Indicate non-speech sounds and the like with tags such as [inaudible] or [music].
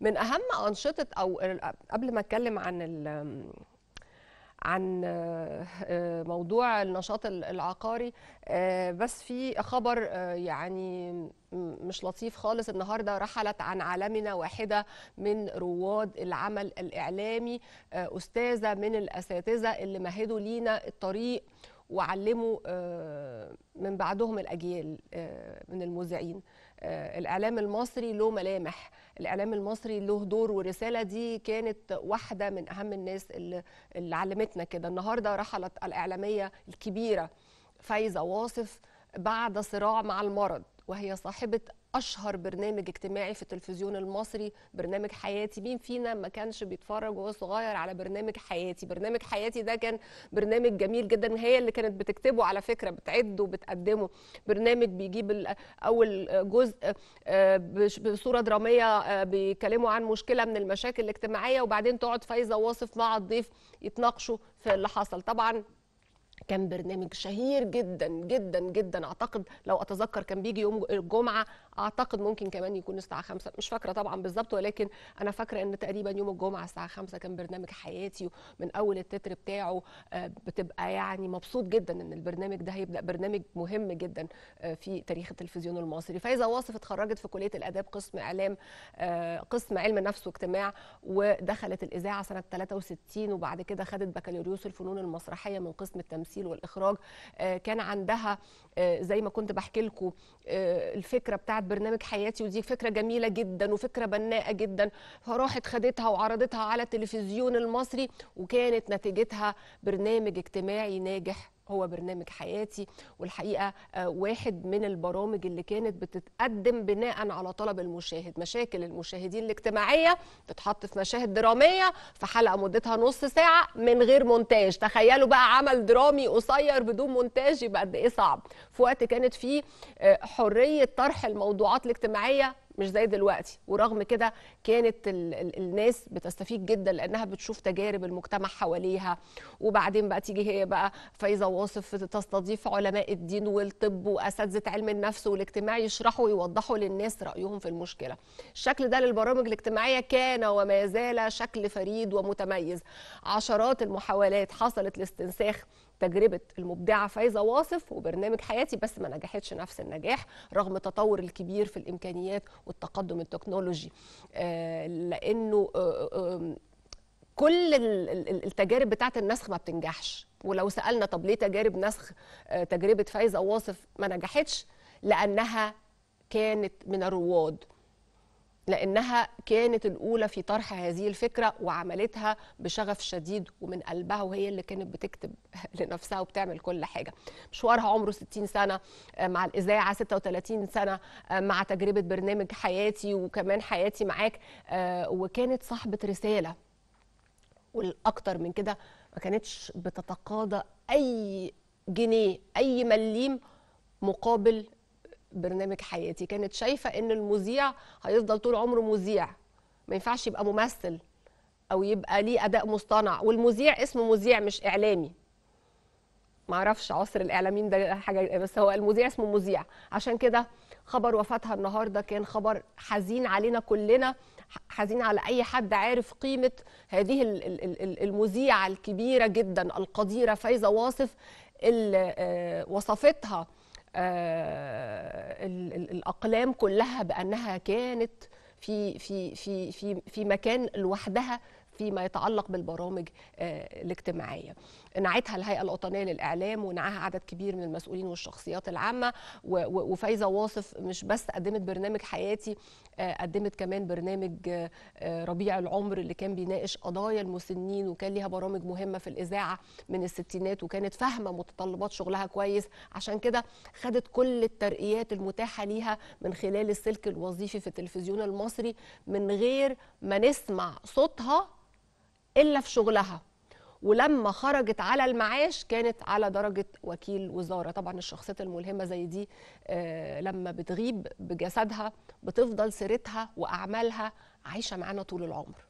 من اهم انشطه او قبل ما اتكلم عن عن آه، آه، موضوع النشاط العقاري آه، بس في خبر يعني مش لطيف خالص النهارده رحلت عن عالمنا واحده من رواد العمل الاعلامي استاذه من الاساتذه اللي مهدوا لينا الطريق وعلموا آه، من بعدهم الاجيال آه، من المذيعين آه، الاعلام المصري له ملامح الاعلام المصري له دور ورساله دي كانت واحده من اهم الناس اللي, اللي علمتنا كده النهارده رحلت الاعلاميه الكبيره فايزه واصف بعد صراع مع المرض وهي صاحبة أشهر برنامج اجتماعي في التلفزيون المصري برنامج حياتي مين فينا ما كانش بيتفرج وهو صغير على برنامج حياتي برنامج حياتي ده كان برنامج جميل جدا هي اللي كانت بتكتبه على فكرة بتعده وبتقدمه برنامج بيجيب أول جزء آه، بصورة درامية آه، بيكلموا عن مشكلة من المشاكل الاجتماعية وبعدين تقعد فايزة واصف مع الضيف يتناقشوا في اللي حصل طبعا كان برنامج شهير جدا جدا جدا اعتقد لو اتذكر كان بيجي يوم الجمعه اعتقد ممكن كمان يكون الساعه 5 مش فاكره طبعا بالظبط ولكن انا فاكره ان تقريبا يوم الجمعه الساعه 5 كان برنامج حياتي من اول التتر بتاعه آه، بتبقى يعني مبسوط جدا ان البرنامج ده هيبدا برنامج مهم جدا آه، في تاريخ التلفزيون المصري فايزه واصف اتخرجت في كليه الاداب قسم اعلام آه، قسم علم نفس واجتماع ودخلت الاذاعه سنه 63 وبعد كده خدت بكالوريوس الفنون المسرحيه من قسم التمثيل والاخراج كان عندها زي ما كنت بحكي لكم الفكره بتاعت برنامج حياتي ودي فكره جميله جدا وفكره بناءه جدا فراحت خدتها وعرضتها على التلفزيون المصري وكانت نتيجتها برنامج اجتماعي ناجح هو برنامج حياتي والحقيقه آه، واحد من البرامج اللي كانت بتتقدم بناء على طلب المشاهد مشاكل المشاهدين الاجتماعيه تتحط في مشاهد دراميه في حلقه مدتها نص ساعه من غير مونتاج تخيلوا بقى عمل درامي قصير بدون مونتاج يبقى قد ايه صعب في وقت كانت فيه آه، حريه طرح الموضوعات الاجتماعيه مش زي دلوقتي ورغم كده كانت الناس بتستفيد جدا لانها بتشوف تجارب المجتمع حواليها وبعدين بقى تيجي هي بقى فايزه واصف تستضيف علماء الدين والطب واساتذه علم النفس والاجتماع يشرحوا ويوضحوا للناس رايهم في المشكله الشكل ده للبرامج الاجتماعيه كان وما زال شكل فريد ومتميز عشرات المحاولات حصلت لاستنساخ تجربه المبدعه فايزه واصف وبرنامج حياتي بس ما نجحتش نفس النجاح رغم التطور الكبير في الامكانيات والتقدم التكنولوجي آه، لانه آه، آه، كل التجارب بتاعه النسخ ما بتنجحش ولو سالنا طب ليه تجارب نسخ تجربه فايزه واصف ما نجحتش لانها كانت من الرواد لأنها كانت الأولى في طرح هذه الفكرة وعملتها بشغف شديد ومن قلبها وهي اللي كانت بتكتب [laughs] لنفسها وبتعمل كل حاجة مشوارها عمره 60 سنة آه، مع الإذاعة 36 سنة آه، مع تجربة برنامج حياتي وكمان حياتي معاك آه، وكانت صاحبة رسالة والاكثر من كده ما كانتش بتتقاضى أي جنيه أي مليم مقابل برنامج حياتي كانت شايفه ان المذيع هيفضل طول عمره مذيع ما ينفعش يبقى ممثل او يبقى ليه اداء مصطنع والمذيع اسمه مذيع مش اعلامي ما عرفش عصر الاعلاميين ده حاجه بس هو المذيع اسمه مذيع عشان كده خبر وفاتها النهارده كان خبر حزين علينا كلنا حزين على اي حد عارف قيمه هذه المذيعه الكبيره جدا القديره فايزه واصف اللي آه، وصفتها آه، الاقلام كلها بانها كانت في في في في في مكان لوحدها فيما يتعلق بالبرامج آه، الاجتماعيه نعتها الهيئه الوطنيه للاعلام ونعاها عدد كبير من المسؤولين والشخصيات العامه وفايزه واصف مش بس قدمت برنامج حياتي آه، قدمت كمان برنامج آه، ربيع العمر اللي كان بيناقش قضايا المسنين وكان ليها برامج مهمه في الاذاعه من الستينات وكانت فاهمه متطلبات شغلها كويس عشان كده خدت كل الترقيات المتاحه ليها من خلال السلك الوظيفي في التلفزيون المصري من غير ما نسمع صوتها إلا في شغلها ولما خرجت على المعاش كانت على درجة وكيل وزارة طبعا الشخصيات الملهمة زي دي آه، لما بتغيب بجسدها بتفضل سيرتها وأعمالها عايشة معانا طول العمر